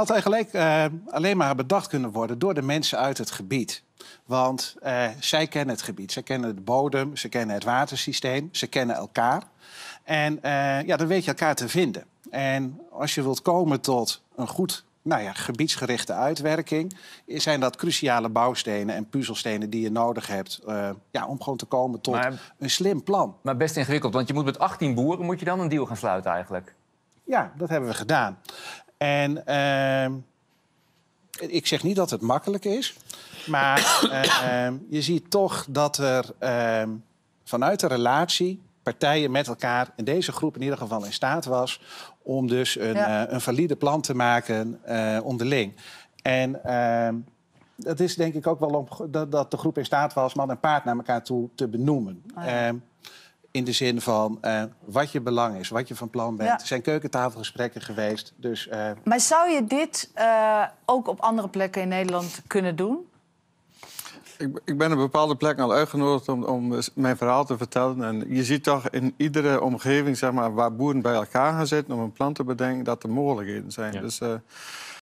had eigenlijk eh, alleen maar bedacht kunnen worden door de mensen uit het gebied. Want eh, zij kennen het gebied, zij kennen de bodem, ze kennen het watersysteem, ze kennen elkaar. En eh, ja, dan weet je elkaar te vinden. En als je wilt komen tot een goed nou ja, gebiedsgerichte uitwerking, zijn dat cruciale bouwstenen en puzzelstenen die je nodig hebt ja, om gewoon te komen tot een slim plan. Maar best ingewikkeld, want je moet met 18 boeren moet je dan een deal gaan sluiten eigenlijk. Ja, dat hebben we gedaan. En ehm, ik zeg niet dat het makkelijk is, maar eh, ehm, je ziet toch dat er ehm, vanuit de relatie partijen met elkaar in deze groep in ieder geval in staat was om dus een, eh, een valide plan te maken eh, onderling. En dat is denk ik ook wel om, dat, dat, de groep in staat was man en paard naar elkaar toe te benoemen. Ah, in de zin van eh, wat je belang is, wat je van plan bent. Er zijn keukentafelgesprekken geweest. Dus, eh, Maar zou je dit eh, ook op andere plekken in Nederland kunnen doen? Ik, ik ben op bepaalde plekken al uitgenodigd om, om, mijn verhaal te vertellen. En je ziet toch in iedere omgeving zeg maar, waar boeren bij elkaar gaan zitten om een plan te bedenken, dat er mogelijkheden zijn. Dus,